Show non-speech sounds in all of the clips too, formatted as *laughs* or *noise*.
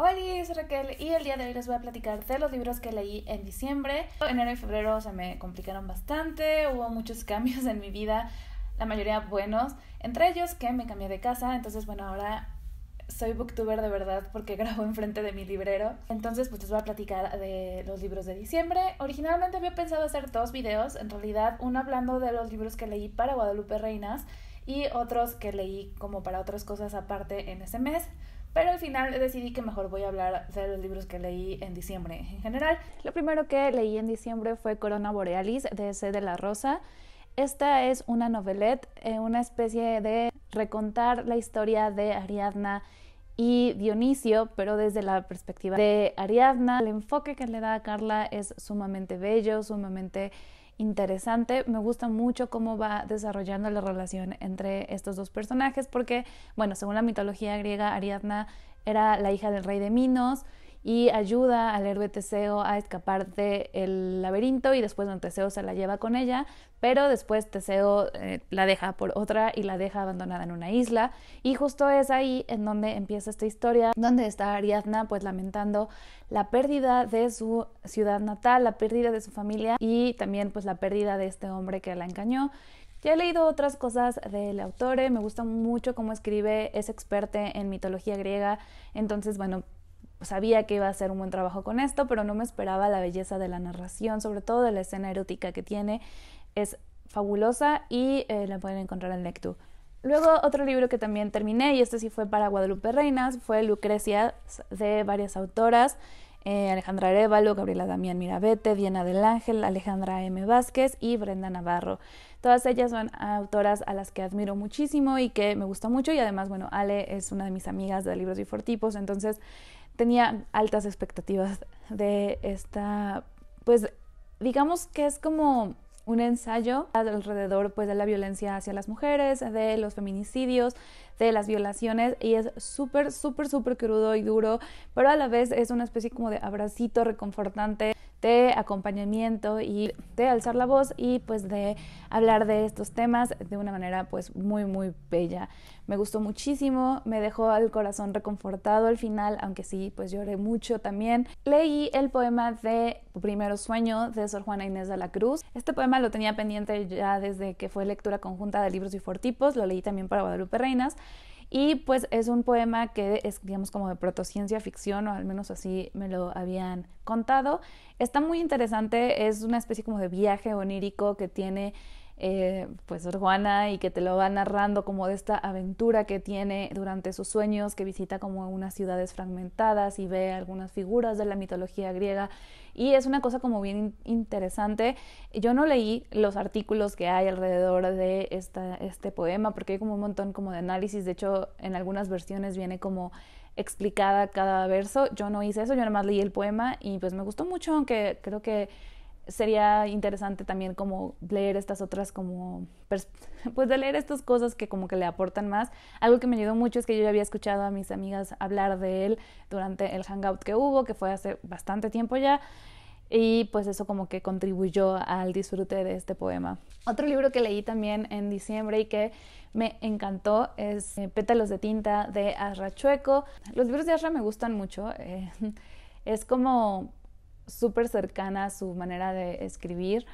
Hola, Soy Raquel y el día de hoy les voy a platicar de los libros que leí en diciembre. Enero y febrero se me complicaron bastante, hubo muchos *laughs* cambios en mi vida, la mayoría buenos, entre ellos que me cambié de casa, entonces bueno, ahora soy booktuber de verdad porque *laughs* grabo enfrente de mi librero. Entonces pues les voy a platicar de los libros de diciembre. Originalmente había pensado hacer dos videos, en realidad uno hablando de los libros que leí para Guadalupe Reinas y otros que leí como para otras cosas aparte en ese mes. Pero al final decidí que mejor voy a hablar de los libros que leí en diciembre en general. Lo primero que leí en diciembre fue Corona Borealis de C. de la Rosa. Esta es una novelette, eh, una especie de recontar la historia de Ariadna y Dionisio, pero desde la perspectiva de Ariadna. El enfoque que le da a Carla es sumamente bello, sumamente interesante. Me gusta mucho cómo va desarrollando la relación entre estos dos personajes porque, bueno, según la mitología griega, Ariadna era la hija del rey de Minos y ayuda al héroe Teseo a escapar del laberinto y después Teseo se la lleva con ella, pero después Teseo eh, la deja por otra y la deja abandonada en una isla y justo es ahí en donde empieza esta historia, donde está Ariadna pues lamentando la pérdida de su ciudad natal, la pérdida de su familia y también pues la pérdida de este hombre que la engañó. Ya he leído otras cosas del autore, eh, me gusta mucho cómo escribe, es experte en mitología griega, entonces bueno, sabía que iba a hacer un buen trabajo con esto, pero no me esperaba la belleza de la narración, sobre todo de la escena erótica que tiene. Es fabulosa y eh, la pueden encontrar en Lectu. Luego otro libro que también terminé, y este sí fue para Guadalupe Reinas, fue Lucrecia de varias autoras, eh, Alejandra Arevalo, Gabriela Damián Mirabete, Diana del Ángel, Alejandra M. Vázquez y Brenda Navarro. Todas ellas son autoras a las que admiro muchísimo y que me gusta mucho y además, bueno, Ale es una de mis amigas de Libros y Fortipos, entonces tenía altas expectativas de esta, pues digamos que es como un ensayo alrededor pues de la violencia hacia las mujeres, de los feminicidios, de las violaciones y es súper, súper, súper crudo y duro, pero a la vez es una especie como de abracito reconfortante de acompañamiento y de alzar la voz y pues de hablar de estos temas de una manera pues muy muy bella. Me gustó muchísimo, me dejó el corazón reconfortado al final, aunque sí, pues lloré mucho también. Leí el poema de Primero Sueño de Sor Juana Inés de la Cruz. Este poema lo tenía pendiente ya desde que fue lectura conjunta de libros y fortipos, lo leí también para Guadalupe Reinas y pues es un poema que es, digamos, como de protociencia ficción, o al menos así me lo habían contado. Está muy interesante, es una especie como de viaje onírico que tiene eh, pues Juana y que te lo va narrando como de esta aventura que tiene durante sus sueños, que visita como unas ciudades fragmentadas y ve algunas figuras de la mitología griega y es una cosa como bien interesante. Yo no leí los artículos que hay alrededor de esta, este poema porque hay como un montón como de análisis, de hecho en algunas versiones viene como explicada cada verso, yo no hice eso, yo nada más leí el poema y pues me gustó mucho, aunque creo que sería interesante también como leer estas otras como *laughs* pues de leer estas cosas que como que le aportan más. Algo que me ayudó mucho es que yo ya había escuchado a mis amigas hablar de él durante el hangout que hubo, que fue hace bastante tiempo ya. Y pues eso como que contribuyó al disfrute de este poema. Otro libro que leí también en diciembre y que me encantó es eh, Pétalos de tinta de Asra Chueco. Los libros de arra me gustan mucho. Eh, *laughs* es como súper cercana a su manera de escribir.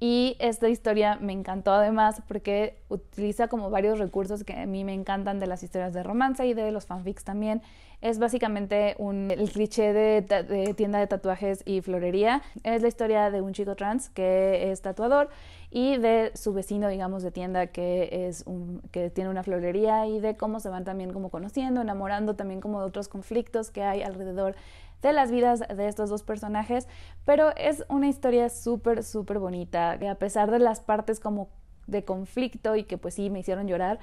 Y esta historia me encantó además porque utiliza como varios recursos que a mí me encantan de las historias de romance y de los fanfics también. Es básicamente un, el cliché de, tienda de tatuajes y florería. Es la historia de un chico trans que es tatuador y de su vecino, digamos, de tienda que, es un, que tiene una florería y de cómo se van también como conociendo, enamorando, también como de otros conflictos que hay alrededor de las vidas de estos dos personajes, pero es una historia súper, súper bonita, que a pesar de las partes como de conflicto y que pues sí me hicieron llorar,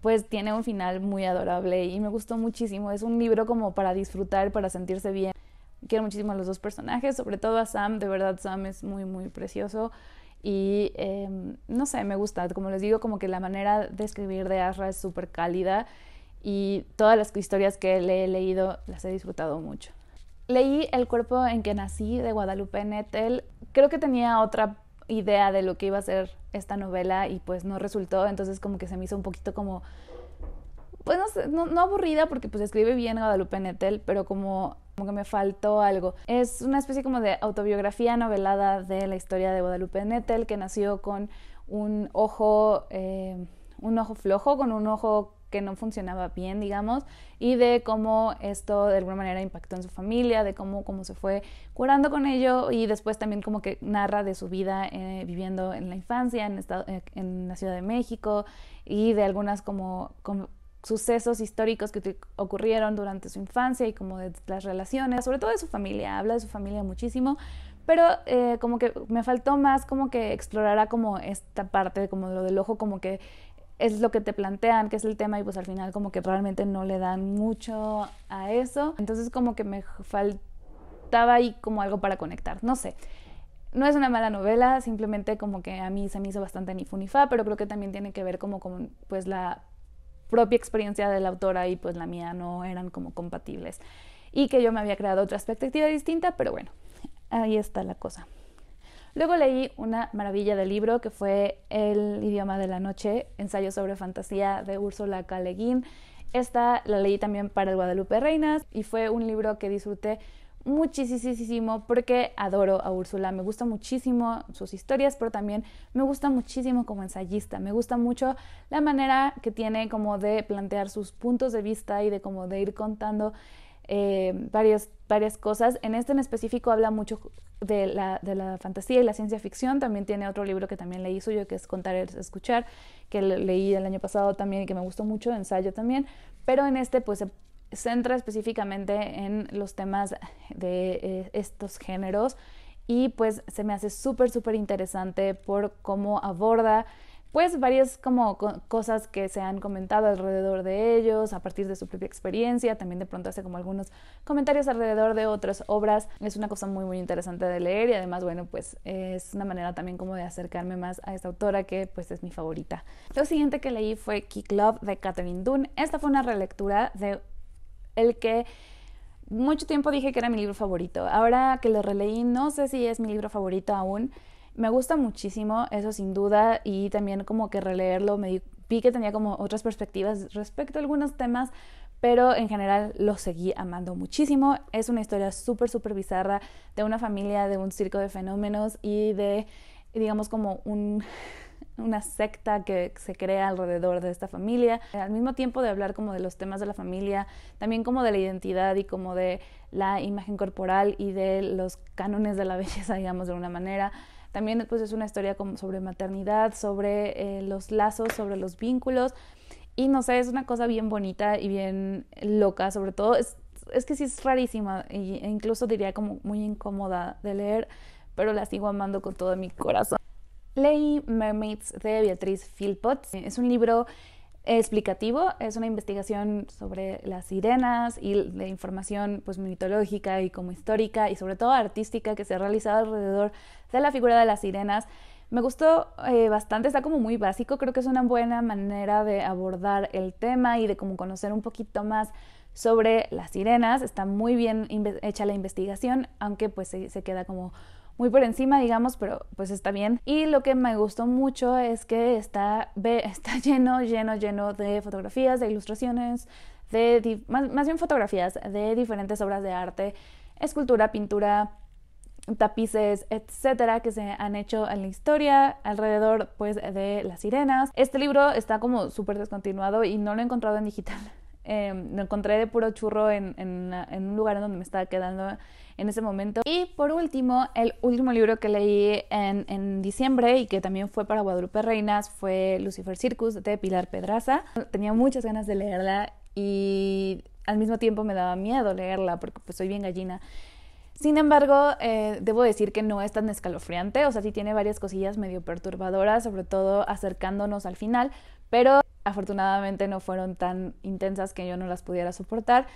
pues tiene un final muy adorable y me gustó muchísimo. Es un libro como para disfrutar, para sentirse bien. Quiero muchísimo a los dos personajes, sobre todo a Sam, de verdad Sam es muy, muy precioso. Y em, no sé, me gusta, como les digo, como que la manera de escribir de Asra es súper cálida y todas las historias que le he leído las he disfrutado mucho. Leí El cuerpo en que nací de Guadalupe Nettel. Creo que tenía otra idea de lo que iba a ser esta novela y pues no resultó, entonces como que se me hizo un poquito como pues no, sé, no, aburrida porque pues escribe bien Guadalupe Nettel, pero como como que me faltó algo. Es una especie como de autobiografía novelada de la historia de Guadalupe Nettel, que nació con un ojo eh, un ojo flojo, con un ojo que no funcionaba bien, digamos, y de cómo esto de alguna manera impactó en su familia, de cómo, cómo se fue curando con ello y después también como que narra de su vida eh, viviendo en la infancia, en, estado, eh, en la Ciudad de México y de algunas como, sucesos históricos que ocurrieron durante su infancia y como de las relaciones, sobre todo de su familia, habla de su familia muchísimo, pero eh, como que me faltó más como que explorara como esta parte, como lo del ojo, como que es lo que te plantean, que es el tema, y pues al final como que realmente no le dan mucho a eso. Entonces como que me faltaba ahí como algo para conectar, no sé. No es una mala novela, simplemente como que a mí se me hizo bastante ni fa, pero creo que también tiene que ver como con pues la propia experiencia de la autora y pues la mía no eran como compatibles. Y que yo me había creado otra expectativa distinta, pero bueno, ahí está la cosa. Luego leí una maravilla de libro que fue El idioma de la noche, ensayo sobre fantasía de Úrsula Caleguín Esta la leí también para el Guadalupe Reinas y fue un libro que disfruté muchísimo porque adoro a Úrsula, me gusta muchísimo sus historias, pero también me gusta muchísimo como ensayista, me gusta mucho la manera que tiene como de plantear sus puntos de vista y de como de ir contando eh, varias, varias cosas. En este en específico habla mucho de la, de la, fantasía y la ciencia ficción. También tiene otro libro que también leí suyo, que es Contar es Escuchar, que leí el año pasado también y que me gustó mucho, ensayo también. Pero en este pues se centra específicamente en los temas de eh, estos géneros y pues se me hace súper, súper interesante por cómo aborda pues varias como cosas que se han comentado alrededor de ellos a partir de su propia experiencia, también de pronto hace como algunos comentarios alrededor de otras obras, es una cosa muy muy interesante de leer y además bueno pues es una manera también como de acercarme más a esta autora que pues es mi favorita. Lo siguiente que leí fue Kick Club de Catherine Dunn, esta fue una relectura de el que mucho tiempo dije que era mi libro favorito, ahora que lo releí no sé si es mi libro favorito aún, me gusta muchísimo, eso sin duda, y también como que releerlo, me vi que tenía como otras perspectivas respecto a algunos temas, pero en general lo seguí amando muchísimo. Es una historia súper, súper bizarra de una familia, de un circo de fenómenos y de, digamos, como *laughs* una secta que se crea alrededor de esta familia. Al mismo tiempo de hablar como de los temas de la familia, también como de la identidad y como de la imagen corporal y de los cánones de la *laughs* belleza, digamos, de una manera. También pues es una historia como sobre maternidad, sobre eh, los lazos, sobre los vínculos. Y no sé, es una cosa bien bonita y bien loca, sobre todo. Es, es que sí es rarísima e incluso diría como muy incómoda de leer, pero la sigo amando con todo mi corazón. Leí Mermaids de Beatriz Philpott. Es un libro explicativo, es una investigación sobre las sirenas y de información pues, mitológica y como histórica y sobre todo artística que se ha realizado alrededor de la figura de las sirenas. Me gustó eh, bastante, está como muy básico, creo que es una buena manera de abordar el tema y de como conocer un poquito más sobre las sirenas, está muy bien hecha la investigación, aunque pues se queda como muy por encima, digamos, pero pues está bien. Y lo que me gustó mucho es que está, *laughs* está lleno, lleno, lleno de fotografías, de ilustraciones, de más, bien fotografías de diferentes obras de arte, escultura, pintura, tapices, etcétera, que se han hecho en la historia alrededor pues de las sirenas. Este libro está como súper descontinuado y no lo he encontrado en digital. *laughs* lo em, encontré de puro churro en, un lugar donde me estaba quedando en ese momento. Y por último, el último libro que leí en, diciembre y que también fue para Guadalupe Reinas fue Lucifer Circus de Pilar Pedraza. Tenía muchas ganas de leerla y al mismo tiempo me daba miedo leerla porque pues soy bien gallina. Sin embargo, eh, debo decir que no es tan escalofriante, o sea, sí tiene varias cosillas medio perturbadoras, sobre todo acercándonos al final, pero Afortunadamente no fueron tan intensas que yo no las pudiera soportar,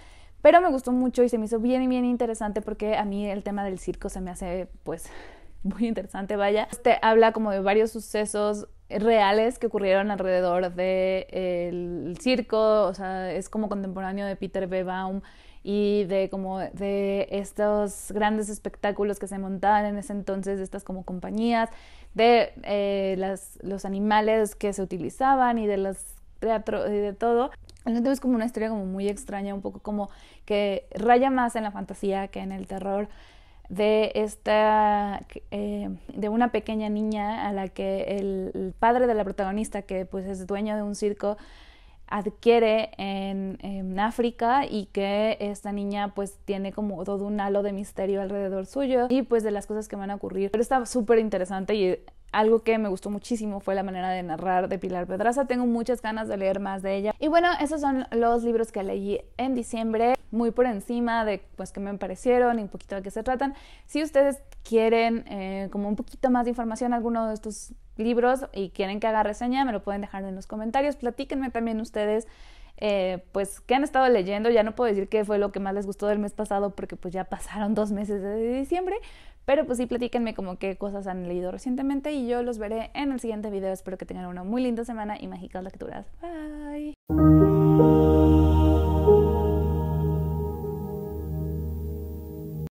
pero me gustó mucho y se me hizo bien y bien interesante porque a mí el tema del circo se me hace pues *laughs* muy interesante, vaya. te este habla como de varios sucesos reales que ocurrieron alrededor del circo, o sea, es como contemporáneo de Peter B. y de como de estos grandes espectáculos que se montaban en ese entonces, de estas como compañías, de eh, las, los animales que se utilizaban y de las teatro y de todo. Entonces es como una historia como muy extraña, un poco como que raya más en la fantasía que en el terror de esta eh, de una pequeña niña a la que el, padre de la protagonista que pues es dueño de un circo adquiere en, en, África y que esta niña pues tiene como todo un halo de misterio alrededor suyo y pues de las cosas que van a ocurrir pero está súper interesante y algo que me gustó muchísimo fue la manera de narrar de Pilar Pedraza. Tengo muchas ganas de leer más de ella. Y bueno, esos son los libros que leí en diciembre, muy por encima de pues qué me parecieron y un poquito de qué se tratan. Si ustedes quieren eh, como un poquito más de información alguno de estos libros y quieren que haga reseña, me lo pueden dejar en los comentarios. Platíquenme también ustedes eh, pues que han estado leyendo. Ya no puedo decir qué fue lo que más les gustó del mes pasado porque pues ya pasaron dos meses de diciembre. Pero pues sí, platíquenme como qué cosas han leído recientemente y yo los veré en el siguiente video. Espero que tengan una muy linda semana y mágicas lecturas. Bye.